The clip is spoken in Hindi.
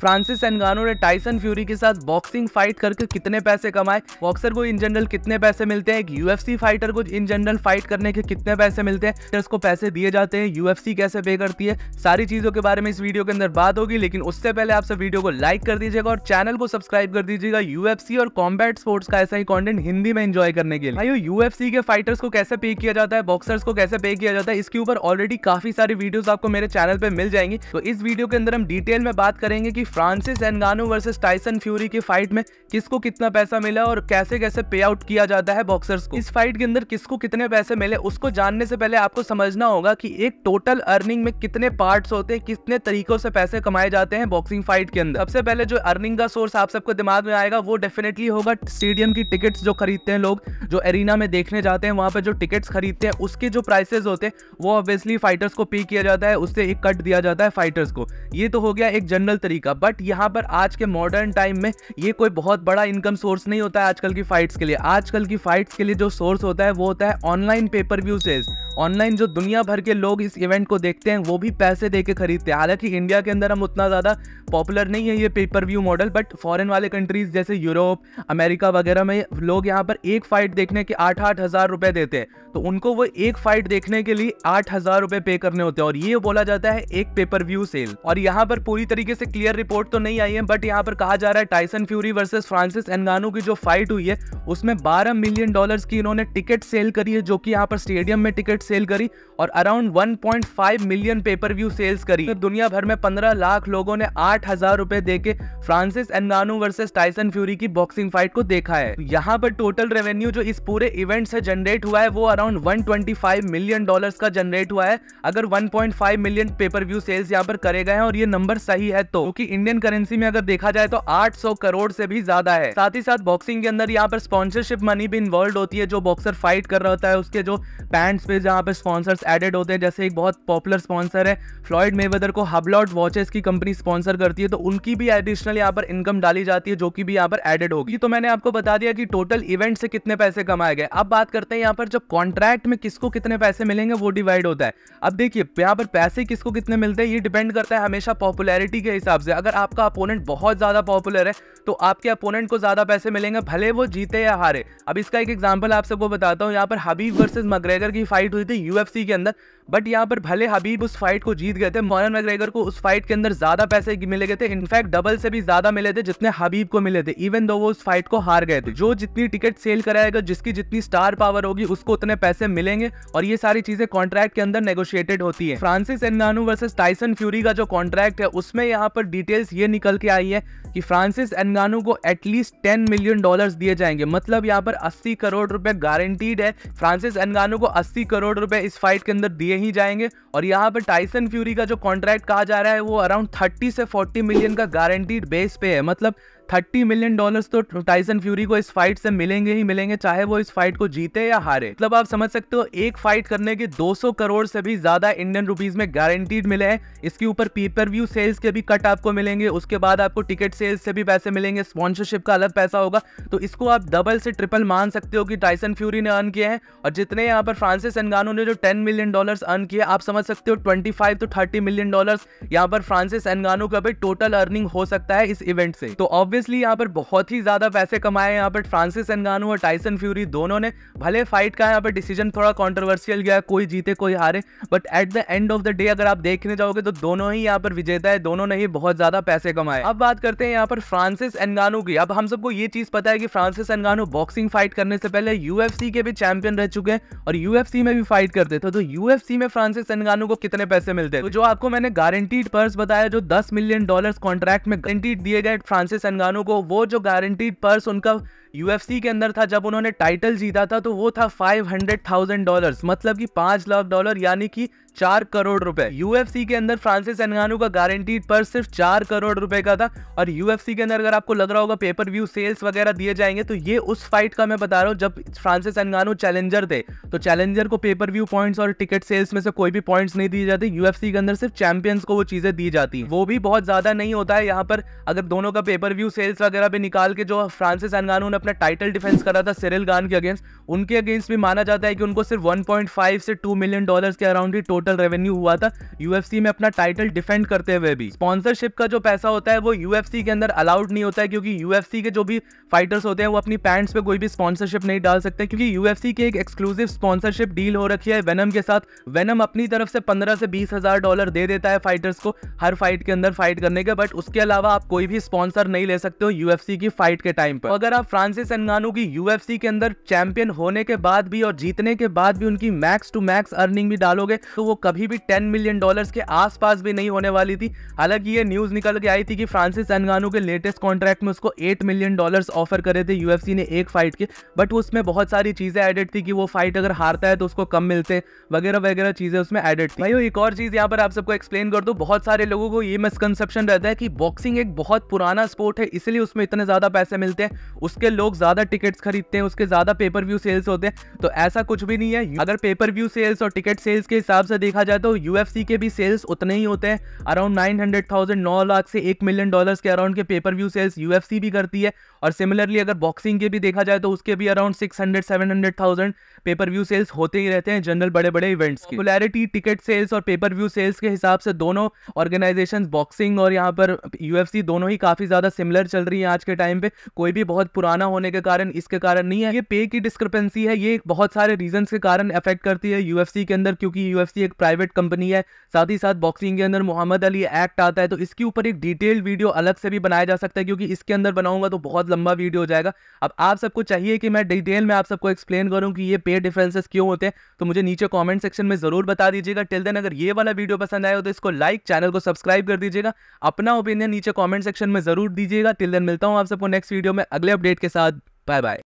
फ्रांसिस एनगानो ने टाइसन फ्यूरी के साथ बॉक्सिंग फाइट करके कितने पैसे कमाए बॉक्सर को इन जनरल कितने पैसे मिलते हैं एक यूएफसी फाइटर को इन जनरल फाइट करने के कितने पैसे मिलते हैं उसको पैसे दिए जाते हैं यूएफसी कैसे पे करती है सारी चीजों के बारे में इस वीडियो के अंदर बात होगी लेकिन उससे पहले आप सब वीडियो को लाइक कर दीजिएगा और चैनल को सब्सक्राइब कर दीजिएगा यूएफसी और कॉम्बैट स्पोर्ट्स का ऐसा ही कॉन्टेंट हिंदी में इंजॉय करने के लिए भाई यूएफसी के फाइटर्स को कैसे पे किया जाता है बॉक्सर्स को कैसे पे किया जाता है इसके ऊपर ऑलरेडी काफी सारी वीडियो आपको मेरे चैनल पर मिल जाएंगी तो इस वीडियो के अंदर हम डिटेल में बात करेंगे की Francis Ngannou versus Tyson Fury की फाइट में किसको कितना पैसा मिला और कैसे कैसे पे आउट किया जाता है बॉक्सर्स को इस फाइट के अंदर किसको कितने पैसे मिले उसको जानने से पहले आपको समझना होगा कि एक टोटल अर्निंग में कितने पार्ट्स होते हैं कितने तरीकों से पैसे कमाए जाते हैं बॉक्सिंग फाइट के अंदर सबसे पहले जो अर्निंग का सोर्स आप सबको दिमाग में आएगा वो डेफिनेटली होगा स्टेडियम की टिकट जो खरीदते हैं लोग जो एरिना में देखने जाते हैं वहाँ पर जो टिकट खरीदते हैं उसके जो प्राइसेज होते हैं वो ऑब्वियसली फाइटर्स को पे किया जाता है उससे एक कट दिया जाता है फाइटर्स को ये तो हो गया एक जनरल तरीका बट यहाँ पर आज के मॉडर्न टाइम में ये कोई बहुत बड़ा इनकम सोर्स नहीं होता है आजकल की फाइट्स के लिए आजकल की फाइट्स के लिए जो सोर्स होता है वो होता है ऑनलाइन पेपर व्यू ऑनलाइन जो दुनिया भर के लोग इस इवेंट को देखते हैं वो भी पैसे दे के खरीदते हैं हालांकि इंडिया के अंदर हम उतना ज़्यादा पॉपुलर नहीं है ये pay per view model but foreign वाले कंट्रीज़ जैसे यूरोप अमेरिका वगैरह में लोग यहाँ पर एक फाइट देखने के आठ आठ हज़ार रुपये देते हैं तो उनको वो एक फाइट देखने के लिए आठ हज़ार रुपये पे करने होते हैं और ये बोला जाता है एक पेपर व्यू सेल और यहाँ पर पूरी तरीके से क्लियर रिपोर्ट तो नहीं आई है बट यहाँ पर कहा जा रहा है Tyson Fury versus Francis Ngannou की जो फाइट हुई है उसमें बारह मिलियन डॉलर की इन्होंने टिकट सेल करी है जो कि यहाँ पर स्टेडियम में टिकट सेल करी और around 1.5 million pay per view sales करी तो दुनिया भर में 15 लाख लोगों ने आठ हजार रुपए दे के Francis Ngannou versus Tyson Fury की बॉक्सिंग फाइट को देखा है यहाँ पर टोटल रेवेन्यू जो इस पूरे इवेंट से जनरेट हुआ है वो अराउंड वन मिलियन डॉलर का जनरेट हुआ है अगर one million pay per view sales यहाँ पर करे गए और ये नंबर सही है तो क्योंकि इंडियन करेंसी में अगर देखा जाए तो आठ करोड़ से भी ज्यादा है साथ ही साथ बॉक्सिंग के अंदर यहाँ पर स्पॉन्सरशिप मनी भी इन्वॉल्व होती है जो बॉक्सर फाइट कर रहा होता है उसके जो पैंट्स पे जहाँ यहाँ पे स्पॉन्सर्स एडेड होते हैं जैसे एक बहुत पॉपुलर स्पॉन्सर है फ्लॉइड मेवेदर को हबलॉट वॉचेस की कंपनी स्पॉन्सर करती है तो उनकी भी एडिशनल यहाँ पर इनकम डाली जाती है जो कि भी यहाँ पर एडेड होगी तो मैंने आपको बता दिया कि टोटल इवेंट से कितने पैसे कमाए गए अब बात करते हैं यहाँ पर जो कॉन्ट्रैक्ट में किसको कितने पैसे मिलेंगे वो डिवाइड होता है अब देखिए यहाँ पर पैसे किसको कितने मिलते हैं ये डिपेंड करता है हमेशा पॉपुलैरिटी के हिसाब से अगर आपका अपोनेंट बहुत ज़्यादा पॉपुलर है तो आपके अपोनेंट को ज़्यादा पैसे मिलेंगे भले वो जीते या हारे अब इसका एक एग्जाम्पल आप सबको बताता हूँ यहाँ पर हबीब वर्सेज मगरेगर की फाइट हुई थे यूएफसी के अंदर बट यहाँ पर भले हबीब उस फाइट को जीत गए थे मोरन मैग्रेगर को उस फाइट के अंदर ज़्यादा पैसे मिले गए थे इनफैक्ट डबल से भी ज़्यादा मिले थे जितने हबीब को मिले थे इवन दो वो उस फाइट को हार गए थे जो जितनी टिकट सेल कराएगा जिसकी जितनी स्टार पावर होगी उसको उतने पैसे मिलेंगे और ये सारी चीज़ें कॉन्ट्रैक्ट के अंदर नेगोशिएटेड होती है Francis Ngannou versus Tyson Fury का जो कॉन्ट्रैक्ट है उसमें यहाँ पर डिटेल्स ये निकल के आई है कि फ्रांसिस एनगानू को एटलीस्ट टेन मिलियन डॉलर दिए जाएंगे मतलब यहाँ पर अस्सी करोड़ रुपए गारंटीड है फ्रांसिस एनगानू को अस्सी करोड़ करोड़ रुपए इस फाइट के अंदर दिए ही जाएंगे और यहाँ पर टाइसन फ्यूरी का जो कॉन्ट्रैक्ट कहा जा रहा है वो अराउंड थर्टी से फोर्टी मिलियन का गारंटीड बेस पे है मतलब थर्टी मिलियन डॉलर्स तो टाइसन फ्यूरी को इस फाइट से मिलेंगे ही मिलेंगे चाहे वो इस फाइट को जीते या हारे मतलब आप समझ सकते हो एक फाइट करने के 200 करोड़ से भी ज्यादा इंडियन रुपीज में गारंटीड मिले हैं इसके ऊपर पेपर व्यू सेल्स के भी कट आपको मिलेंगे उसके बाद आपको टिकट सेल्स से भी पैसे मिलेंगे स्पॉन्सरशिप का अलग पैसा होगा तो इसको आप डबल से ट्रिपल मान सकते हो कि टाइसन फ्यूरी ने अर्न किया है और जितने यहाँ पर फ्रांसिस एनगानो ने जो टेन मिलियन डॉलर अर्न किए आप समझ सकते हो twenty five to thirty million dollar यहाँ पर फ्रांसिस एनगानो का भी टोटल अर्निंग हो सकता है इस इवेंट से तो ऑब्वियस ऑब्वियसली यहाँ पर बहुत ही ज़्यादा पैसे कमाए यहाँ पर फ्रांसिस एनगानू और टाइसन फ्यूरी दोनों ने भले फाइट का यहाँ पर डिसीजन थोड़ा कॉन्ट्रोवर्सियल गया कोई जीते कोई हारे but at the end of the day अगर आप देखने जाओगे तो दोनों ही यहाँ पर विजेता है दोनों ने ही बहुत ज़्यादा पैसे कमाए अब बात करते हैं यहाँ पर फ्रांसिस एनगानू की अब हम सबको ये चीज़ पता है कि फ्रांसिस एनगानू बॉक्सिंग फाइट करने से पहले यूएफसी के भी चैंपियन रह चुके हैं और यूएफसी में भी फाइट करते थे तो यूएफसी में फ्रांसिस एनगानू को कितने पैसे मिलते तो जो आपको मैंने गारंटीड पर्स बताया जो दस मिलियन डॉलर कॉन्ट्रैक्ट में गारंटीड दिए गए फ्रांसिस एनगानू गानू को वो जो गारंटीड पर्स उनका यूएफसी के अंदर था जब उन्होंने टाइटल जीता था तो वो था फाइव हंड्रेड थाउजेंड डॉलर मतलब कि पाँच लाख डॉलर यानी कि चार करोड़ रुपए यूएफसी के अंदर फ्रांसिस एनगानू का गारंटी पर सिर्फ चार करोड़ रुपए का था और यूएफसी के अंदर अगर आपको लग रहा होगा पेपर व्यू सेल्स वगैरह दिए जाएंगे तो ये उस फाइट का मैं बता रहा हूँ जब फ्रांसिस एनगानू चैलेंजर थे तो चैलेंजर को पेपर व्यू पॉइंट्स और टिकट सेल्स में से कोई भी पॉइंट्स नहीं दिए जाते यूएफसी के अंदर सिर्फ चैंपियंस को वो चीजें दी जाती वो भी बहुत ज्यादा नहीं होता है यहाँ पर अगर दोनों का पेपर व्यू सेल्स वगैरह भी निकाल के जो फ्रांसिस एनगानू ने अपना टाइटल डिफेंस करा था सिरिल गान के अगेंस्ट उनके अगेंस्ट भी माना जाता है कि उनको सिर्फ वन से टू मिलियन डॉलर के अराउंड ही टोटल टोटल रेवेन्यू हुआ था यूएफसी में अपना टाइटल डिफेंड करते हुए भी स्पॉन्सरशिप का जो पैसा होता है वो यूएफसी के अंदर अलाउड नहीं होता है क्योंकि यूएफसी के जो भी फाइटर्स होते हैं वो अपनी पैंट्स पे कोई भी स्पॉन्सरशिप नहीं डाल सकते क्योंकि यूएफसी की एक एक्सक्लूसिव स्पॉन्सरशिप डील हो रखी है वेनम के साथ वेनम अपनी तरफ से पंद्रह से बीस डॉलर दे देता है फाइटर्स को हर फाइट के अंदर फाइट करने के बट उसके अलावा आप कोई भी स्पॉन्सर नहीं ले सकते हो यूएफसी की फाइट के टाइम पर अगर आप फ्रांसिस एनगानू की यूएफसी के अंदर चैंपियन होने के बाद भी और जीतने के बाद भी उनकी मैक्स टू मैक्स अर्निंग भी डालोगे तो वो कभी भी 10 मिलियन डॉलर्स के आसपास भी नहीं होने वाली थी हालांकि ये न्यूज़ निकल के आई थी कि फ्रांसिस एनगानू के लेटेस्ट कॉन्ट्रैक्ट में उसको 8 मिलियन डॉलर्स ऑफर करे थे यूएफसी ने एक फाइट के बट उसमें बहुत सारी चीज़ें एडिड थी कि वो फाइट अगर हारता है तो उसको कम मिलते वगैरह वगैरह चीज़ें उसमें एडिड थी भाई एक और चीज़ यहाँ पर आप सबको एक्सप्लेन कर दो बहुत सारे लोगों को ये मिसकनसेप्शन रहता है कि बॉक्सिंग एक बहुत पुराना स्पोर्ट है इसलिए उसमें इतने ज़्यादा पैसे मिलते हैं उसके लोग ज़्यादा टिकट खरीदते हैं उसके ज़्यादा पेपर व्यू सेल्स होते हैं तो ऐसा कुछ भी नहीं है अगर पेपर व्यू सेल्स और टिकट सेल्स के हिसाब से देखा जाए तो यू के भी सेल्स उतने ही होते हैं अराउंड नाइन हंड्रेड थाउजेंड नौ लाख से एक मिलियन डॉलर्स के अराउंड के पेपर व्यू सेल्स यू भी करती है और सिमिलरली अगर बॉक्सिंग के भी देखा जाए तो उसके भी around six hundred seven hundred thousand pay per view sales होते ही रहते हैं जनरल बड़े बड़े इवेंट्स की पॉपुलैरिटी टिकट सेल्स और पेपर व्यू सेल्स के हिसाब से दोनों ऑर्गेनाइजेशन बॉक्सिंग और यहाँ पर यू दोनों ही काफ़ी ज़्यादा सिमिलर चल रही है आज के टाइम पे कोई भी बहुत पुराना होने के कारण इसके कारण नहीं है ये पे की डिस्क्रिपेंसी है ये बहुत सारे रीजन के कारण अफेक्ट करती है यूएफसी के अंदर क्योंकि यूएफसी एक प्राइवेट कंपनी है साथ ही साथ बॉक्सिंग के अंदर मोहम्मद अली एक्ट आता है तो इसके ऊपर एक डिटेल वीडियो अलग से भी बनाया जा सकता है क्योंकि इसके अंदर बनाऊंगा तो बहुत लंबा वीडियो हो जाएगा अब आप सबको चाहिए कि मैं डिटेल में आप सबको एक्सप्लेन करूँ कि ये पे डिफरेंसेस क्यों होते हैं तो मुझे नीचे कॉमेंट सेक्शन में ज़रूर बता दीजिएगा टिल देन अगर ये वाला वीडियो पसंद आया हो तो इसको लाइक चैनल को सब्सक्राइब कर दीजिएगा अपना ओपिनियन नीचे कॉमेंट सेक्शन में ज़रूर दीजिएगा टिल देन मिलता हूँ आप सबको नेक्स्ट वीडियो में अगले अपडेट के साथ बाय बाय